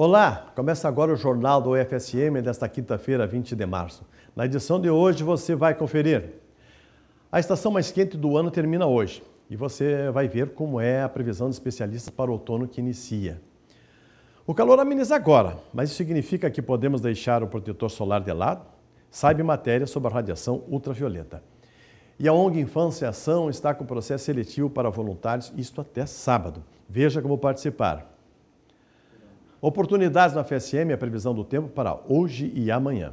Olá, começa agora o Jornal do UFSM desta quinta-feira, 20 de março. Na edição de hoje você vai conferir. A estação mais quente do ano termina hoje e você vai ver como é a previsão de especialistas para o outono que inicia. O calor ameniza agora, mas isso significa que podemos deixar o protetor solar de lado? Saiba matéria sobre a radiação ultravioleta. E a ONG Infância Ação está com processo seletivo para voluntários, isto até sábado. Veja como participar. Oportunidades na FSM, a previsão do tempo para hoje e amanhã.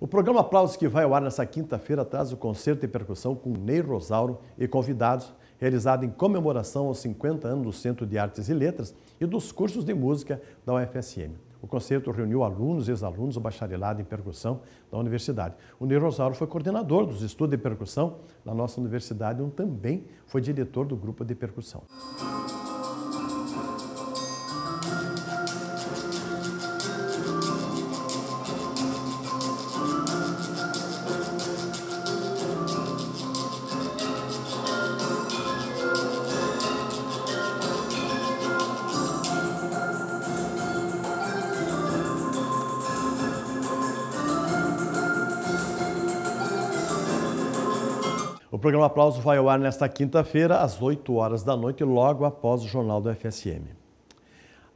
O programa Aplausos que vai ao ar nesta quinta-feira traz o concerto e percussão com Ney Rosauro e convidados realizado em comemoração aos 50 anos do Centro de Artes e Letras e dos cursos de música da UFSM. O concerto reuniu alunos e ex-alunos do bacharelado em percussão da universidade. O Ney Rosário foi coordenador dos estudos de percussão na nossa universidade, onde também foi diretor do grupo de percussão. O programa Aplauso vai ao ar nesta quinta-feira, às 8 horas da noite, logo após o Jornal do FSM.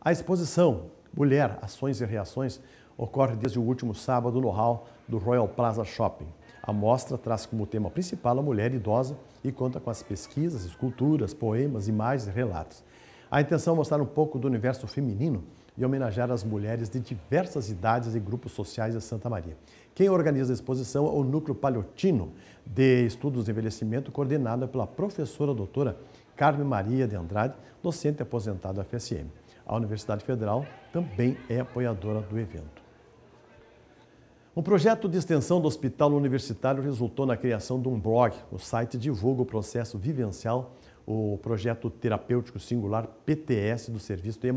A exposição Mulher, Ações e Reações ocorre desde o último sábado no hall do Royal Plaza Shopping. A mostra traz como tema principal a mulher idosa e conta com as pesquisas, esculturas, poemas, imagens e relatos. A intenção é mostrar um pouco do universo feminino e homenagear as mulheres de diversas idades e grupos sociais de Santa Maria. Quem organiza a exposição é o Núcleo Paliotino de Estudos de Envelhecimento, coordenada pela professora doutora Carmen Maria de Andrade, docente aposentado da FSM. A Universidade Federal também é apoiadora do evento. Um projeto de extensão do Hospital Universitário resultou na criação de um blog. O site divulga o processo vivencial o projeto terapêutico singular PTS do serviço de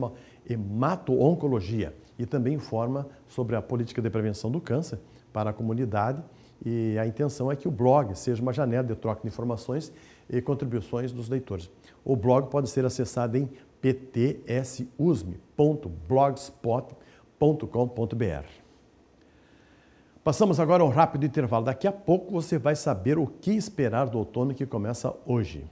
hemato-oncologia e também informa sobre a política de prevenção do câncer para a comunidade. E a intenção é que o blog seja uma janela de troca de informações e contribuições dos leitores. O blog pode ser acessado em ptsusme.blogspot.com.br. Passamos agora a um rápido intervalo. Daqui a pouco você vai saber o que esperar do outono que começa hoje.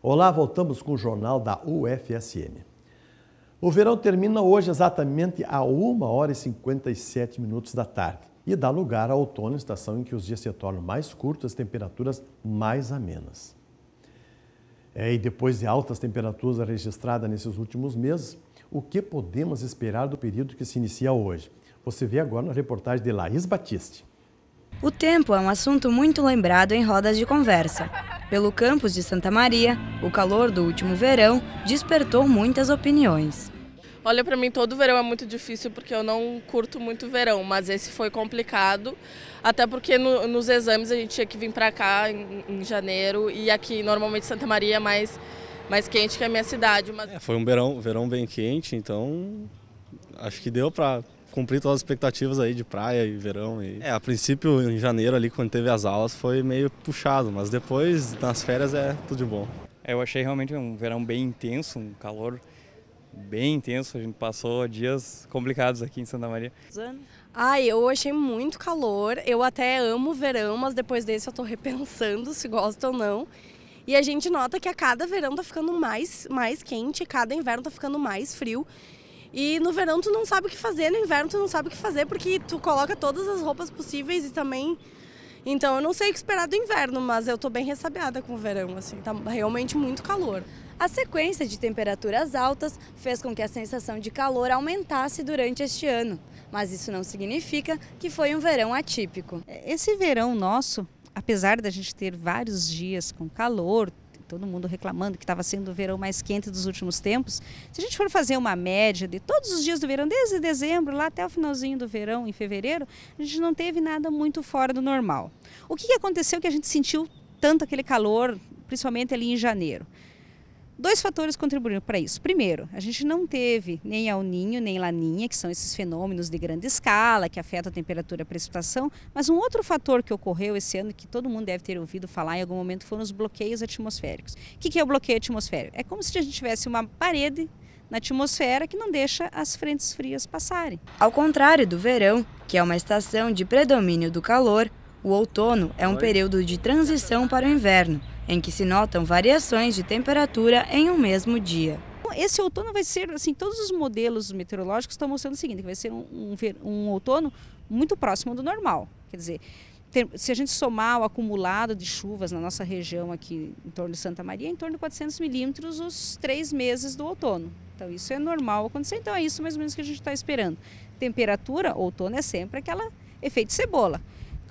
Olá, voltamos com o jornal da UFSM. O verão termina hoje exatamente a 1 hora e 57 minutos da tarde e dá lugar ao outono, estação em que os dias se tornam mais curtos, e as temperaturas mais amenas. É, e depois de altas temperaturas registradas nesses últimos meses, o que podemos esperar do período que se inicia hoje? Você vê agora na reportagem de Laís Batiste. O tempo é um assunto muito lembrado em rodas de conversa. Pelo campus de Santa Maria, o calor do último verão despertou muitas opiniões. Olha, para mim todo verão é muito difícil porque eu não curto muito verão, mas esse foi complicado, até porque no, nos exames a gente tinha que vir para cá em, em, janeiro e aqui normalmente Santa Maria é mais, mais quente que a minha cidade. Mas... É, foi um verão, verão bem quente, então acho que deu para cumprir todas as expectativas aí de praia e verão. E, é, a princípio, em janeiro ali, quando teve as aulas, foi meio puxado, mas depois, nas férias, é tudo de bom. É, eu achei realmente um verão bem intenso, um calor bem intenso. A gente passou dias complicados aqui em Santa Maria. Ai, eu achei muito calor. Eu até amo o verão, mas depois desse eu tô repensando se gosto ou não. E a gente nota que a cada verão tá ficando mais, mais quente, cada inverno tá ficando mais frio. E no verão tu não sabe o que fazer, no inverno tu não sabe o que fazer, porque tu coloca todas as roupas possíveis e também. Então eu não sei o que esperar do inverno, mas eu tô bem ressabiada com o verão, assim, tá realmente muito calor. A sequência de temperaturas altas fez com que a sensação de calor aumentasse durante este ano, mas isso não significa que foi um verão atípico. Esse verão nosso, apesar da gente ter vários dias com calor, todo mundo reclamando que estava sendo o verão mais quente dos últimos tempos. Se a gente for fazer uma média de todos os dias do verão, desde dezembro lá até o finalzinho do verão, em fevereiro, a gente não teve nada muito fora do normal. O que aconteceu que a gente sentiu tanto aquele calor, principalmente ali em janeiro? Dois fatores contribuíram para isso. Primeiro, a gente não teve nem El Ninho nem Laninha, que são esses fenômenos de grande escala que afetam a temperatura e a precipitação, mas um outro fator que ocorreu esse ano, que todo mundo deve ter ouvido falar em algum momento, foram os bloqueios atmosféricos. O que é o bloqueio atmosférico? É como se a gente tivesse uma parede na atmosfera que não deixa as frentes frias passarem. Ao contrário do verão, que é uma estação de predomínio do calor, o outono é um período de transição para o inverno em que se notam variações de temperatura em um mesmo dia. Esse outono vai ser, assim, todos os modelos meteorológicos estão mostrando o seguinte, que vai ser um, um, um outono muito próximo do normal. Quer dizer, se a gente somar o acumulado de chuvas na nossa região aqui em torno de Santa Maria, é em torno de 400 milímetros os três meses do outono. Então isso é normal acontecer, então é isso mais ou menos que a gente está esperando. Temperatura, outono é sempre aquela efeito cebola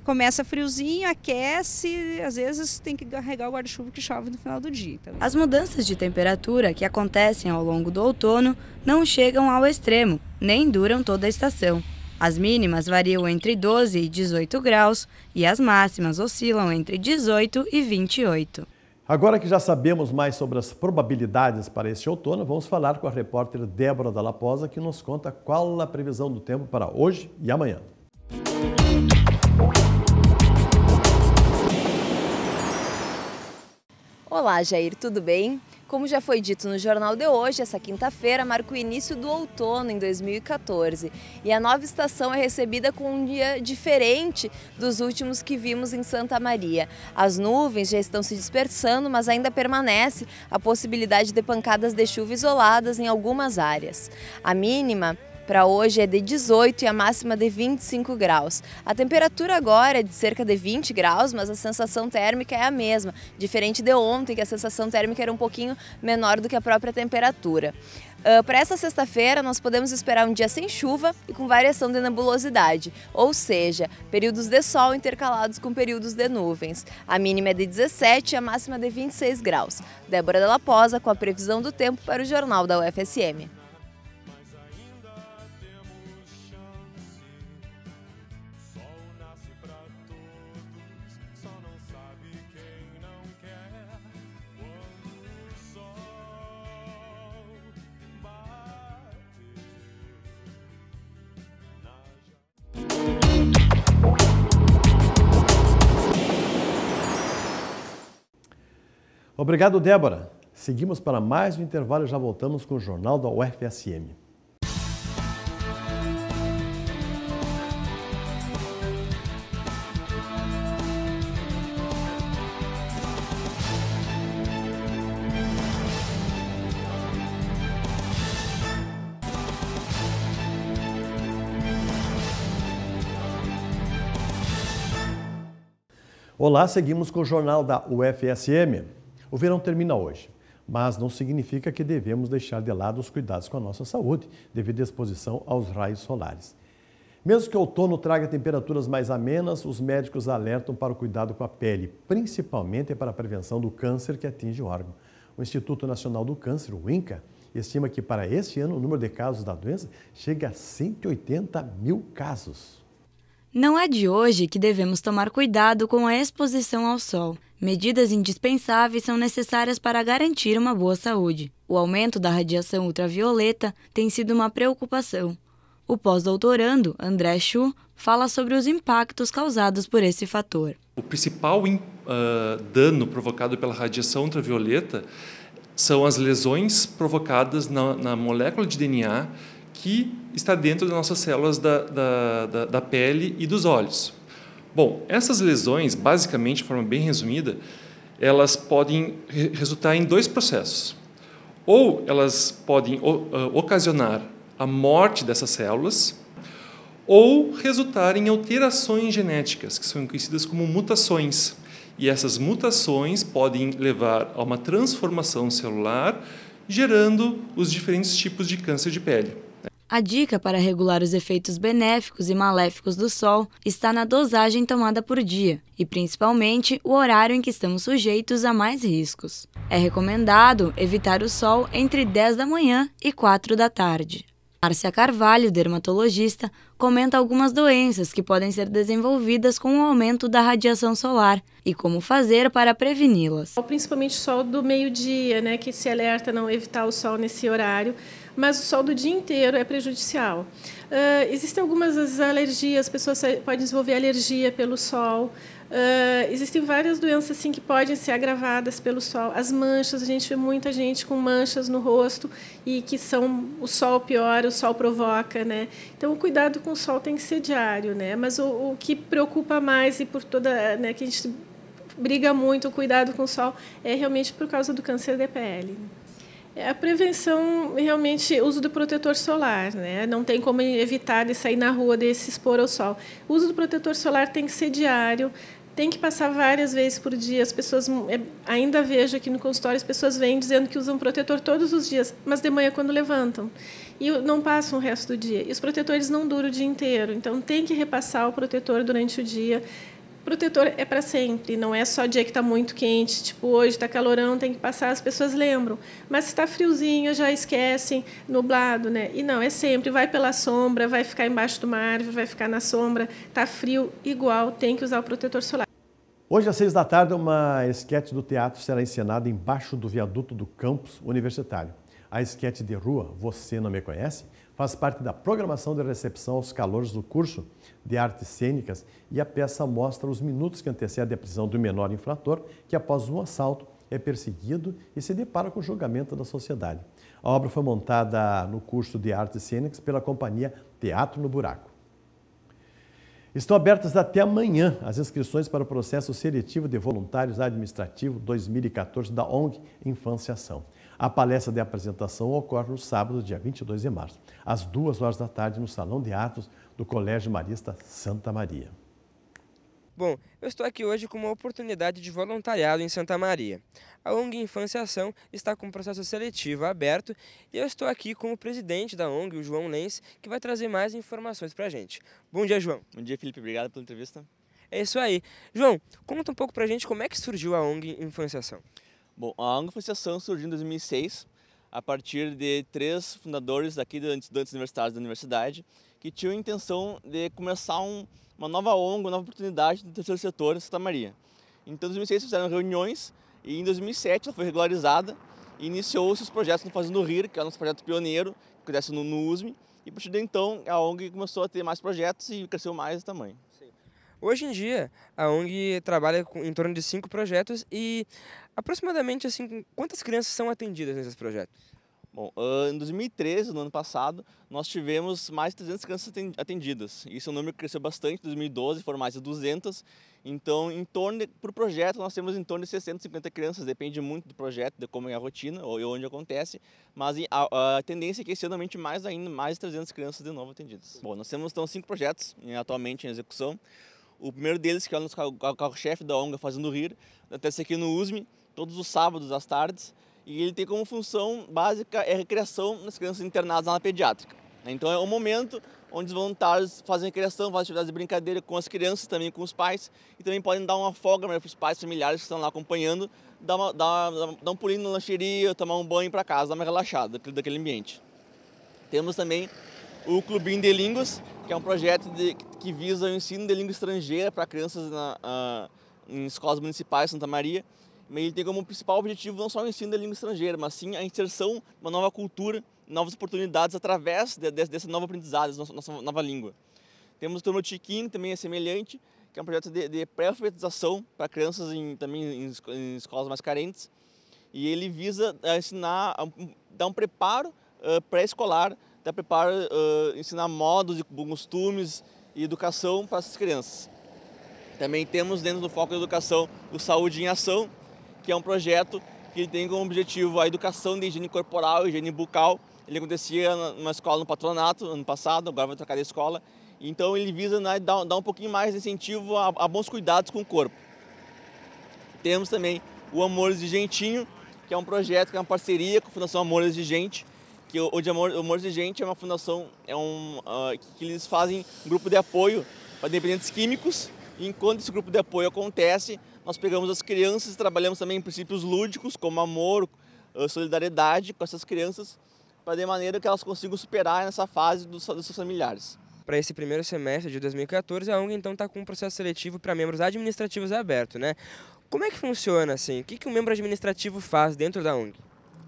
começa friozinho, aquece, às vezes tem que carregar o guarda-chuva que chove no final do dia. Tá as mudanças de temperatura que acontecem ao longo do outono não chegam ao extremo, nem duram toda a estação. As mínimas variam entre 12 e 18 graus e as máximas oscilam entre 18 e 28. Agora que já sabemos mais sobre as probabilidades para este outono, vamos falar com a repórter Débora Dalaposa que nos conta qual a previsão do tempo para hoje e amanhã. Olá, Jair, tudo bem? Como já foi dito no jornal de hoje, essa quinta-feira marca o início do outono em 2014 e a nova estação é recebida com um dia diferente dos últimos que vimos em Santa Maria. As nuvens já estão se dispersando, mas ainda permanece a possibilidade de pancadas de chuva isoladas em algumas áreas. A mínima para hoje é de 18 e a máxima de 25 graus. A temperatura agora é de cerca de 20 graus, mas a sensação térmica é a mesma, diferente de ontem, que a sensação térmica era um pouquinho menor do que a própria temperatura. Uh, ah, para essa sexta-feira, nós podemos esperar um dia sem chuva e com variação de nebulosidade, ou seja, períodos de sol intercalados com períodos de nuvens. A mínima é de 17 e a máxima de 26 graus. Débora Della Posa com a previsão do tempo para o Jornal da UFSM. Obrigado, Débora. Seguimos para mais um intervalo e já voltamos com o Jornal da UFSM. Olá, seguimos com o jornal da UFSM. O verão termina hoje, mas não significa que devemos deixar de lado os cuidados com a nossa saúde devido à exposição aos raios solares. Mesmo que o outono traga temperaturas mais amenas, os médicos alertam para o cuidado com a pele, principalmente para a prevenção do câncer que atinge o órgão. O Instituto Nacional do Câncer, o INCA, estima que para este ano o número de casos da doença chega a 180 mil casos. Não é de hoje que devemos tomar cuidado com a exposição ao sol. Medidas indispensáveis são necessárias para garantir uma boa saúde. O aumento da radiação ultravioleta tem sido uma preocupação. O pós-doutorando, André Chu, fala sobre os impactos causados por esse fator. O principal uh, dano provocado pela radiação ultravioleta são as lesões provocadas na, na molécula de DNA que está dentro das nossas células da, da, da, da pele e dos olhos. Bom, essas lesões, basicamente, de forma bem resumida, elas podem resultar em dois processos. Ou elas podem ah, ocasionar a morte dessas células, ou resultar em alterações genéticas, que são conhecidas como mutações. E essas mutações podem levar a uma transformação celular, gerando os diferentes tipos de câncer de pele. A dica para regular os efeitos benéficos e maléficos do sol está na dosagem tomada por dia e principalmente o horário em que estamos sujeitos a mais riscos. É recomendado evitar o sol entre 10 da manhã e 4 da tarde. Márcia Carvalho, dermatologista, comenta algumas doenças que podem ser desenvolvidas com o aumento da radiação solar e como fazer para preveni-las. Principalmente o sol do meio-dia, né, que se alerta não evitar o sol nesse horário mas o sol do dia inteiro é prejudicial. Uh, existem algumas alergias, pessoas podem desenvolver alergia pelo sol. Uh, existem várias doenças assim que podem ser agravadas pelo sol. As manchas, a gente vê muita gente com manchas no rosto e que são o sol piora, o sol provoca, né? Então o cuidado com o sol tem que ser diário, né? Mas o, o que preocupa mais e por toda, né, que a gente briga muito, o cuidado com o sol é realmente por causa do câncer de pele. É a prevenção, realmente, uso do protetor solar, né? Não tem como evitar de sair na rua, de se expor ao sol. O uso do protetor solar tem que ser diário, tem que passar várias vezes por dia. As pessoas, é, ainda vejo aqui no consultório, as pessoas vêm dizendo que usam protetor todos os dias, mas de manhã quando levantam. E não passam o resto do dia. E os protetores não duram o dia inteiro, então tem que repassar o protetor durante o dia protetor é para sempre, não é só dia que está muito quente, tipo hoje está calorão, tem que passar, as pessoas lembram. Mas se está friozinho, já esquecem, nublado, né? E não, é sempre, vai pela sombra, vai ficar embaixo de uma árvore, vai ficar na sombra, está frio, igual, tem que usar o protetor solar. Hoje, às seis da tarde, uma esquete do teatro será encenada embaixo do viaduto do campus universitário. A esquete de rua Você Não Me Conhece faz parte da programação de recepção aos calouros do curso de artes cênicas e a peça mostra os minutos que antecedem a prisão do menor infrator, que após um assalto é perseguido e se depara com o julgamento da sociedade. A obra foi montada no curso de artes cênicas pela companhia Teatro no Buraco. Estão abertas até amanhã as inscrições para o processo seletivo de voluntários administrativo 2014 da ONG Infância Ação. A palestra de apresentação ocorre no sábado, dia 22 de março, às duas horas da tarde, no Salão de Atos do Colégio Marista Santa Maria. Bom, eu estou aqui hoje com uma oportunidade de voluntariado em Santa Maria. A ONG Infância Ação está com um processo seletivo aberto e eu estou aqui com o presidente da ONG, o João Lenz, que vai trazer mais informações para a gente. Bom dia, João. Bom dia, Felipe. Obrigado pela entrevista. É isso aí. João, conta um pouco para a gente como é que surgiu a ONG Infância Ação. Bom, a ONG associação surgiu em 2006 a partir de três fundadores aqui de estudantes universitários da universidade que tinham a intenção de começar um, uma nova ONG, uma nova oportunidade no terceiro setor em Santa Maria. Então, em 2006 fizeram reuniões e em 2007 ela foi regularizada e iniciou-se os projetos no Fazendo Rir, que é o nosso projeto pioneiro, que acontece no, no USM, e a partir de então a ONG começou a ter mais projetos e cresceu mais de tamanho. Hoje em dia, a ONG trabalha em torno de cinco projetos e aproximadamente assim, quantas crianças são atendidas nesses projetos? Bom, ah, em 2013, no ano passado, nós tivemos mais de 300 crianças atendidas. Isso é um número que cresceu bastante. Em 2012 foram mais de 200. Então, em torno de, por projeto, nós temos em torno de 650 crianças. Depende muito do projeto, de como é a rotina ou onde acontece. Mas a, a tendência é que esse ano mais ainda, mais de 300 crianças de novo atendidas. Bom, nós temos então cinco projetos atualmente em execução. O primeiro deles, que é o nosso carro-chefe da ONGA Fazendo Rir, acontece aqui no USME, todos os sábados às tardes. E ele tem como função básica é a recreação das crianças internadas na pediátrica. Então é o momento onde os voluntários fazem recreação, fazem atividades de brincadeira com as crianças, também com os pais, e também podem dar uma folga para os pais familiares que estão lá acompanhando, dar, uma, dar, dar um pulinho na lancheria, tomar um banho para casa, dar uma relaxada daquele ambiente. Temos também o Clubinho de Línguas, que é um projeto de, que visa o ensino de língua estrangeira para crianças na, em escolas municipais de Santa Maria. Ele tem como principal objetivo não só o ensino da língua estrangeira, mas sim a inserção de uma nova cultura, novas oportunidades através de, de, dessa nova aprendizagem, dessa nossa, nossa nova língua. Temos o Tonotiquim, também é semelhante, que é um projeto de, de pré-alfabetização para crianças em, também em, em, escolas mais carentes. E ele visa eh, ensinar, dar um preparo uh, pré-escolar até prepara, uh, ensinar modos, e costumes e educação para essas crianças. Também temos dentro do foco da educação o Saúde em Ação, que é um projeto que tem como objetivo a educação de higiene corporal, e higiene bucal. Ele acontecia numa escola no patronato ano passado, agora vai trocar de escola. Então ele visa né, dar, dar, um pouquinho mais de incentivo a, a, bons cuidados com o corpo. Temos também o Amores de Gentinho, que é um projeto que é uma parceria com a Fundação Amores de Gente, que o de amor, o amor de gente é uma fundação é um uh, que eles fazem um grupo de apoio para dependentes químicos e enquanto esse grupo de apoio acontece nós pegamos as crianças e trabalhamos também em princípios lúdicos como amor uh, solidariedade com essas crianças para de maneira que elas consigam superar nessa fase dos, dos seus familiares para esse primeiro semestre de 2014 a ONG então está com um processo seletivo para membros administrativos aberto né como é que funciona assim o que que um membro administrativo faz dentro da ONG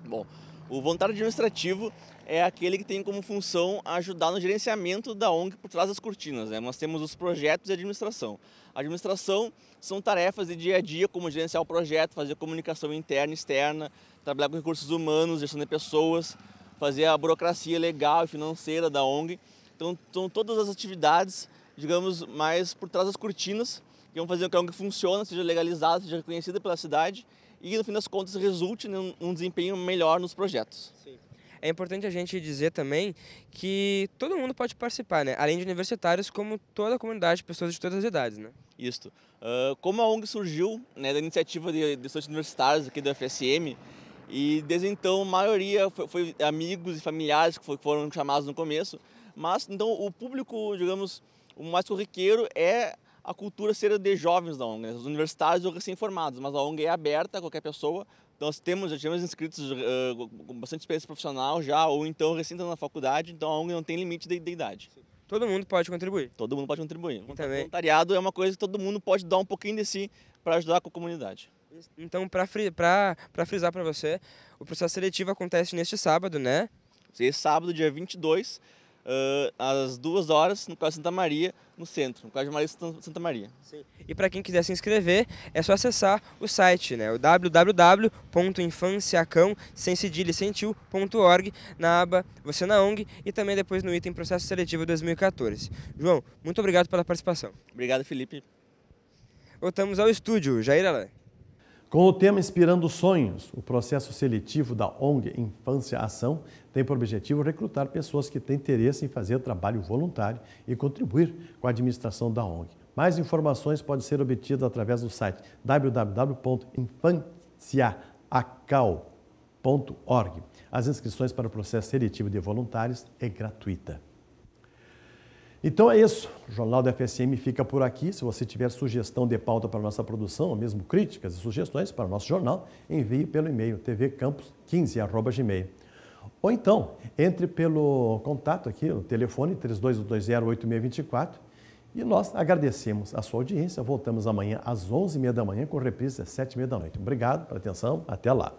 bom o voluntário administrativo é aquele que tem como função ajudar no gerenciamento da ONG por trás das cortinas. Né? Nós temos os projetos e a administração. A administração são tarefas de dia a dia, como gerenciar o projeto, fazer comunicação interna e externa, trabalhar com recursos humanos, gestão de pessoas, fazer a burocracia legal e financeira da ONG. Então, são todas as atividades, digamos, mais por trás das cortinas, que vão fazer com que a ONG funcione, seja legalizada, seja reconhecida pela cidade e no fim das contas resulte num, num desempenho melhor nos projetos. Sim. É importante a gente dizer também que todo mundo pode participar, né? Além de universitários, como toda a comunidade, pessoas de todas as idades, né? Isso. Uh, ah, como a ONG surgiu né, da iniciativa de, de estudantes universitários aqui do FSM, e desde então a maioria foi, foi amigos e familiares que foram chamados no começo, mas então o público, digamos, o mais corriqueiro é a cultura ser de jovens da ONG, né? os universitários ou recém-formados, mas a ONG é aberta a qualquer pessoa. Então, nós temos, já tivemos inscritos uh, com bastante experiência profissional já, ou então recém na faculdade, então a ONG não tem limite de, de idade. Sim. Todo mundo pode contribuir. Todo mundo pode contribuir. Também. Voluntariado é uma coisa que todo mundo pode dar um pouquinho de si para ajudar com a comunidade. Então, para frisar para você, o processo seletivo acontece neste sábado, né? Esse sábado, dia 22, uh, às duas horas no Colégio Santa Maria, no centro, no Colégio Maria Santa Maria. Sim. E para quem quiser se inscrever, é só acessar o site, né, o org na aba Você na ONG e também depois no item Processo Seletivo 2014. João, muito obrigado pela participação. Obrigado, Felipe. Voltamos ao estúdio. Jair Alain. Com o tema Inspirando Sonhos, o processo seletivo da ONG Infância Ação tem por objetivo recrutar pessoas que têm interesse em fazer trabalho voluntário e contribuir com a administração da ONG. Mais informações podem ser obtidas através do site www.infanciaacal.org. As inscrições para o processo seletivo de voluntários é gratuita. Então é isso. O Jornal da FSM fica por aqui. Se você tiver sugestão de pauta para a nossa produção, ou mesmo críticas e sugestões para o nosso jornal, envie pelo e-mail tvcampos15@gmail. Ou então, entre pelo contato aqui, o telefone 32208624 e nós agradecemos a sua audiência. Voltamos amanhã às 11h30 da manhã com reprise às 7h30 da noite. Obrigado pela atenção. Até lá.